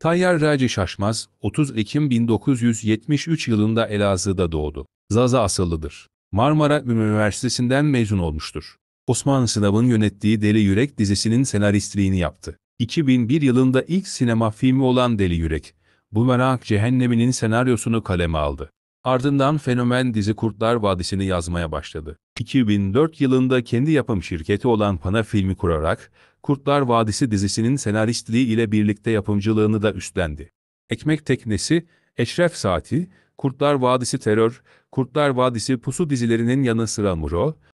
Tayyar Raci Şaşmaz, 30 Ekim 1973 yılında Elazığ'da doğdu. Zaza asıllıdır. Marmara Üniversitesi'nden mezun olmuştur. Osman Sınav'ın yönettiği Deli Yürek dizisinin senaristliğini yaptı. 2001 yılında ilk sinema filmi olan Deli Yürek, Bu merak Cehennemi'nin senaryosunu kaleme aldı. Ardından fenomen dizi Kurtlar Vadisi'ni yazmaya başladı. 2004 yılında kendi yapım şirketi olan Pana Filmi kurarak, Kurtlar Vadisi dizisinin senaristliği ile birlikte yapımcılığını da üstlendi. Ekmek Teknesi, Eşref Saati, Kurtlar Vadisi Terör, Kurtlar Vadisi Pusu dizilerinin yanı sıra Muro,